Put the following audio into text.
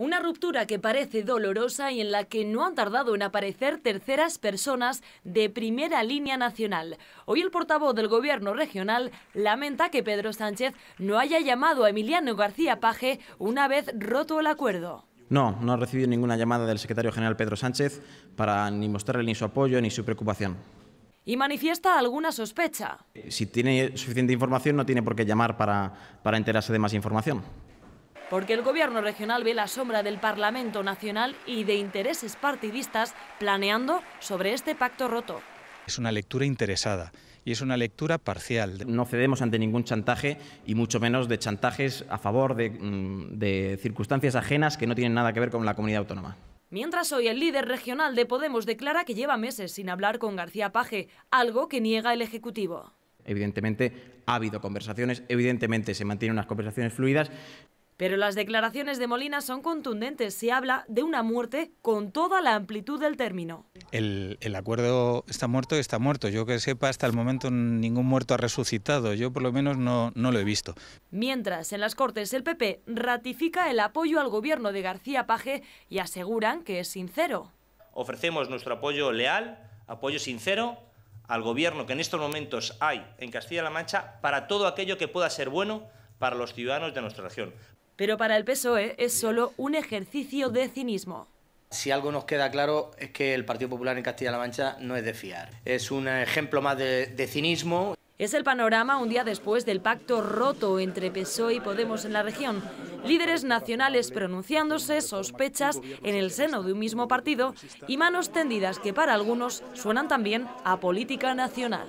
Una ruptura que parece dolorosa y en la que no han tardado en aparecer terceras personas de primera línea nacional. Hoy el portavoz del gobierno regional lamenta que Pedro Sánchez no haya llamado a Emiliano García Paje una vez roto el acuerdo. No, no ha recibido ninguna llamada del secretario general Pedro Sánchez para ni mostrarle ni su apoyo ni su preocupación. Y manifiesta alguna sospecha. Si tiene suficiente información no tiene por qué llamar para, para enterarse de más información porque el gobierno regional ve la sombra del Parlamento Nacional y de intereses partidistas planeando sobre este pacto roto. Es una lectura interesada y es una lectura parcial. No cedemos ante ningún chantaje y mucho menos de chantajes a favor mm, de, circunstancias ajenas que no tienen nada que ver con la comunidad autónoma. Mientras hoy el líder regional de Podemos declara que lleva meses sin hablar con García Paje, algo que niega el Ejecutivo. Evidentemente ha habido conversaciones, evidentemente se mantienen unas conversaciones fluidas pero las declaraciones de Molina son contundentes. Se habla de una muerte con toda la amplitud del término. El, acuerdo está muerto, está muerto. Yo que sepa, hasta el momento ningún muerto ha resucitado. Yo por lo menos no, no lo he visto. Mientras, en las Cortes, el PP ratifica el apoyo al gobierno de García Page y aseguran que es sincero. Ofrecemos nuestro apoyo leal, apoyo sincero al gobierno que en estos momentos hay en Castilla-La Mancha para todo aquello que pueda ser bueno para los ciudadanos de nuestra región, pero para el PSOE es solo un ejercicio de cinismo. Si algo nos queda claro es que el Partido Popular en Castilla-La Mancha no es de fiar. Es un ejemplo más de, cinismo. Es el panorama un día después del pacto roto entre PSOE y Podemos en la región. Líderes nacionales pronunciándose, sospechas en el seno de un mismo partido y manos tendidas que para algunos suenan también a política nacional.